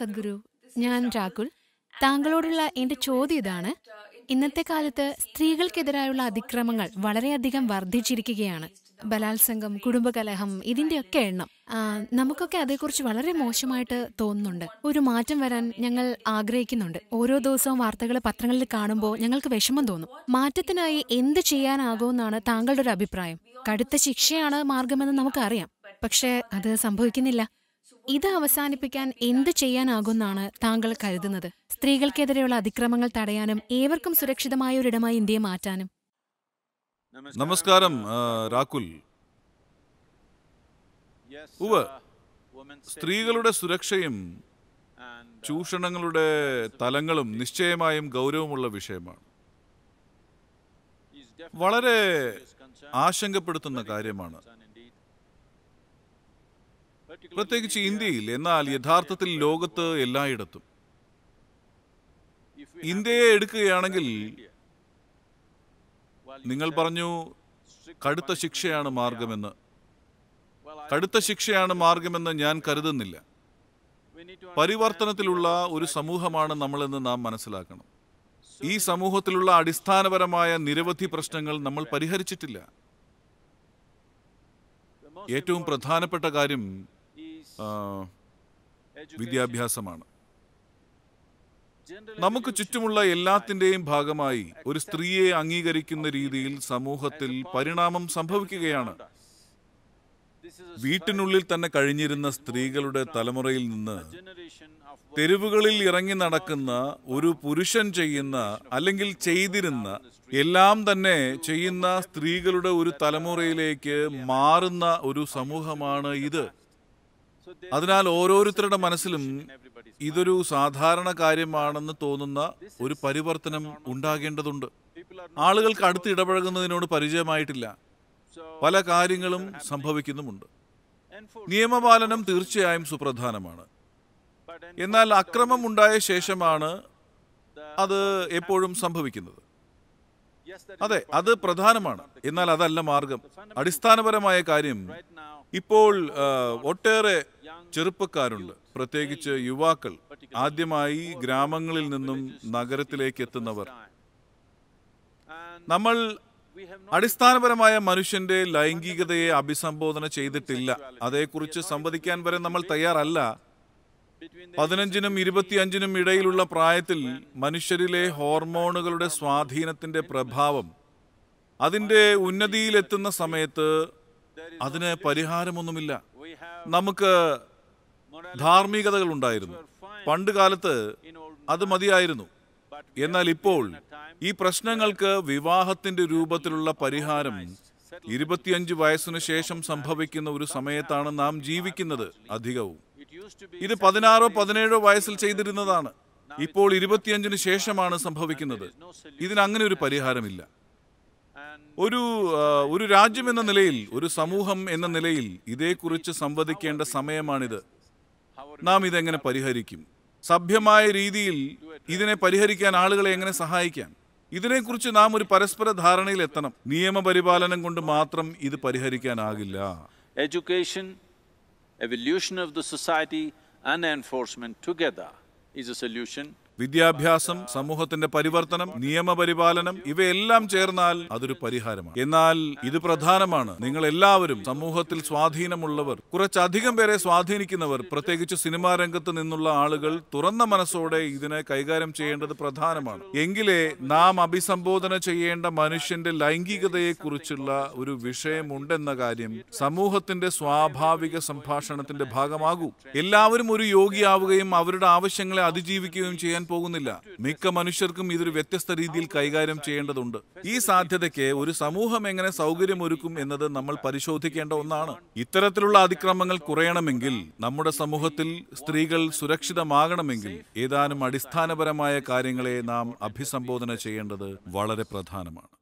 സദ്ഗുരു ഞാൻ രാഹുൽ താങ്കളോടുള്ള എന്റെ ചോദ്യം ഇതാണ് ഇന്നത്തെ കാലത്ത് സ്ത്രീകൾക്കെതിരായുള്ള അതിക്രമങ്ങൾ വളരെയധികം വർദ്ധിച്ചിരിക്കുകയാണ് ബലാത്സംഗം കുടുംബകലഹം ഇതിന്റെയൊക്കെ എണ്ണം നമുക്കൊക്കെ അതേക്കുറിച്ച് വളരെ മോശമായിട്ട് തോന്നുന്നുണ്ട് ഒരു മാറ്റം വരാൻ ഞങ്ങൾ ആഗ്രഹിക്കുന്നുണ്ട് ഓരോ ദിവസവും വാർത്തകൾ പത്രങ്ങളിൽ കാണുമ്പോൾ ഞങ്ങൾക്ക് വിഷമം തോന്നും മാറ്റത്തിനായി എന്ത് ചെയ്യാനാകുമെന്നാണ് താങ്കളുടെ ഒരു അഭിപ്രായം കടുത്ത ശിക്ഷയാണ് മാർഗമെന്ന് നമുക്കറിയാം പക്ഷേ അത് സംഭവിക്കുന്നില്ല ഇത് അവസാനിപ്പിക്കാൻ എന്ത് ചെയ്യാനാകുമെന്നാണ് താങ്കൾ കരുതുന്നത് സ്ത്രീകൾക്കെതിരെയുള്ള അതിക്രമങ്ങൾ തടയാനും ഏവർക്കും സുരക്ഷിതമായ ഒരിടമായി ഇന്ത്യയെ മാറ്റാനും നമസ്കാരം രാഹുൽ സ്ത്രീകളുടെ സുരക്ഷയും ചൂഷണങ്ങളുടെ തലങ്ങളും നിശ്ചയമായും ഗൗരവമുള്ള വിഷയമാണ് വളരെ ആശങ്കപ്പെടുത്തുന്ന കാര്യമാണ് പ്രത്യേകിച്ച് ഇന്ത്യയിൽ എന്നാൽ യഥാർത്ഥത്തിൽ ലോകത്ത് എല്ലായിടത്തും ഇന്ത്യയെ എടുക്കുകയാണെങ്കിൽ നിങ്ങൾ പറഞ്ഞു കടുത്ത ശിക്ഷയാണ് മാർഗമെന്ന് കടുത്ത ശിക്ഷയാണ് മാർഗമെന്ന് ഞാൻ കരുതുന്നില്ല പരിവർത്തനത്തിലുള്ള ഒരു സമൂഹമാണ് നമ്മളെന്ന് നാം മനസ്സിലാക്കണം ഈ സമൂഹത്തിലുള്ള അടിസ്ഥാനപരമായ നിരവധി പ്രശ്നങ്ങൾ നമ്മൾ പരിഹരിച്ചിട്ടില്ല ഏറ്റവും പ്രധാനപ്പെട്ട കാര്യം വിദ്യാഭ്യാസമാണ് നമുക്ക് ചുറ്റുമുള്ള എല്ലാത്തിൻ്റെയും ഭാഗമായി ഒരു സ്ത്രീയെ അംഗീകരിക്കുന്ന രീതിയിൽ സമൂഹത്തിൽ പരിണാമം സംഭവിക്കുകയാണ് വീട്ടിനുള്ളിൽ തന്നെ കഴിഞ്ഞിരുന്ന സ്ത്രീകളുടെ തലമുറയിൽ നിന്ന് തെരുവുകളിൽ ഇറങ്ങി നടക്കുന്ന ഒരു പുരുഷൻ ചെയ്യുന്ന അല്ലെങ്കിൽ ചെയ്തിരുന്ന എല്ലാം തന്നെ ചെയ്യുന്ന സ്ത്രീകളുടെ ഒരു uh, തലമുറയിലേക്ക് മാറുന്ന ഒരു സമൂഹമാണ് ഇത് അതിനാൽ ഓരോരുത്തരുടെ മനസ്സിലും ഇതൊരു സാധാരണ കാര്യമാണെന്ന് തോന്നുന്ന ഒരു പരിവർത്തനം ഉണ്ടാകേണ്ടതുണ്ട് ആളുകൾക്ക് അടുത്ത് ഇടപഴകുന്നതിനോട് പരിചയമായിട്ടില്ല പല കാര്യങ്ങളും സംഭവിക്കുന്നുമുണ്ട് നിയമപാലനം തീർച്ചയായും സുപ്രധാനമാണ് എന്നാൽ അക്രമം ഉണ്ടായ ശേഷമാണ് അത് എപ്പോഴും സംഭവിക്കുന്നത് അതെ അത് പ്രധാനമാണ് എന്നാൽ അതല്ല മാർഗം അടിസ്ഥാനപരമായ കാര്യം ഇപ്പോൾ ഒട്ടേറെ ചെറുപ്പക്കാരുണ്ട് പ്രത്യേകിച്ച് യുവാക്കൾ ആദ്യമായി ഗ്രാമങ്ങളിൽ നിന്നും നഗരത്തിലേക്ക് എത്തുന്നവർ നമ്മൾ അടിസ്ഥാനപരമായ മനുഷ്യന്റെ ലൈംഗികതയെ അഭിസംബോധന ചെയ്തിട്ടില്ല അതേക്കുറിച്ച് സംവദിക്കാൻ വരെ നമ്മൾ തയ്യാറല്ല പതിനഞ്ചിനും ഇരുപത്തിയഞ്ചിനും ഇടയിലുള്ള പ്രായത്തിൽ മനുഷ്യരിലെ ഹോർമോണുകളുടെ സ്വാധീനത്തിൻ്റെ പ്രഭാവം അതിൻ്റെ ഉന്നതിയിലെത്തുന്ന സമയത്ത് അതിന് പരിഹാരമൊന്നുമില്ല നമുക്ക് ധാർമ്മികതകൾ ഉണ്ടായിരുന്നു പണ്ട് കാലത്ത് അത് മതിയായിരുന്നു എന്നാൽ ഇപ്പോൾ ഈ പ്രശ്നങ്ങൾക്ക് വിവാഹത്തിന്റെ രൂപത്തിലുള്ള പരിഹാരം ഇരുപത്തിയഞ്ച് വയസ്സിനു ശേഷം സംഭവിക്കുന്ന ഒരു സമയത്താണ് നാം ജീവിക്കുന്നത് അധികവും ഇത് പതിനാറോ പതിനേഴോ വയസ്സിൽ ചെയ്തിരുന്നതാണ് ഇപ്പോൾ ഇരുപത്തിയഞ്ചിന് ശേഷമാണ് സംഭവിക്കുന്നത് ഇതിനങ്ങനെ ഒരു പരിഹാരമില്ല ഒരു ഒരു രാജ്യം എന്ന നിലയിൽ ഒരു സമൂഹം എന്ന നിലയിൽ ഇതേക്കുറിച്ച് സംവദിക്കേണ്ട സമയമാണിത് നാം ഇതെങ്ങനെ പരിഹരിക്കും സഭ്യമായ രീതിയിൽ ഇതിനെ പരിഹരിക്കാൻ ആളുകളെ എങ്ങനെ സഹായിക്കാം ഇതിനെക്കുറിച്ച് നാം ഒരു പരസ്പര ധാരണയിൽ എത്തണം നിയമപരിപാലനം കൊണ്ട് മാത്രം ഇത് പരിഹരിക്കാനാകില്ല education evolution of the society and enforcement together is a solution വിദ്യാഭ്യാസം സമൂഹത്തിന്റെ പരിവർത്തനം നിയമപരിപാലനം ഇവയെല്ലാം ചേർന്നാൽ അതൊരു പരിഹാരമാണ് എന്നാൽ ഇത് പ്രധാനമാണ് നിങ്ങൾ എല്ലാവരും സമൂഹത്തിൽ സ്വാധീനമുള്ളവർ കുറച്ചധികം പേരെ സ്വാധീനിക്കുന്നവർ പ്രത്യേകിച്ച് സിനിമാ രംഗത്ത് നിന്നുള്ള ആളുകൾ തുറന്ന മനസ്സോടെ ഇതിനെ കൈകാര്യം ചെയ്യേണ്ടത് പ്രധാനമാണ് എങ്കിലേ നാം അഭിസംബോധന ചെയ്യേണ്ട മനുഷ്യന്റെ ലൈംഗികതയെക്കുറിച്ചുള്ള ഒരു വിഷയമുണ്ടെന്ന കാര്യം സമൂഹത്തിന്റെ സ്വാഭാവിക സംഭാഷണത്തിന്റെ ഭാഗമാകൂ എല്ലാവരും ഒരു യോഗിയാവുകയും അവരുടെ ആവശ്യങ്ങളെ അതിജീവിക്കുകയും ചെയ്യാൻ പോകുന്നില്ല മിക്ക മനുഷ്യർക്കും ഇതൊരു വ്യത്യസ്ത രീതിയിൽ കൈകാര്യം ചെയ്യേണ്ടതുണ്ട് ഈ സാധ്യതയ്ക്ക് ഒരു സമൂഹം എങ്ങനെ സൗകര്യമൊരുക്കും എന്നത് നമ്മൾ പരിശോധിക്കേണ്ട ഒന്നാണ് ഇത്തരത്തിലുള്ള അതിക്രമങ്ങൾ കുറയണമെങ്കിൽ നമ്മുടെ സമൂഹത്തിൽ സ്ത്രീകൾ സുരക്ഷിതമാകണമെങ്കിൽ ഏതാനും അടിസ്ഥാനപരമായ കാര്യങ്ങളെ നാം അഭിസംബോധന ചെയ്യേണ്ടത് വളരെ പ്രധാനമാണ്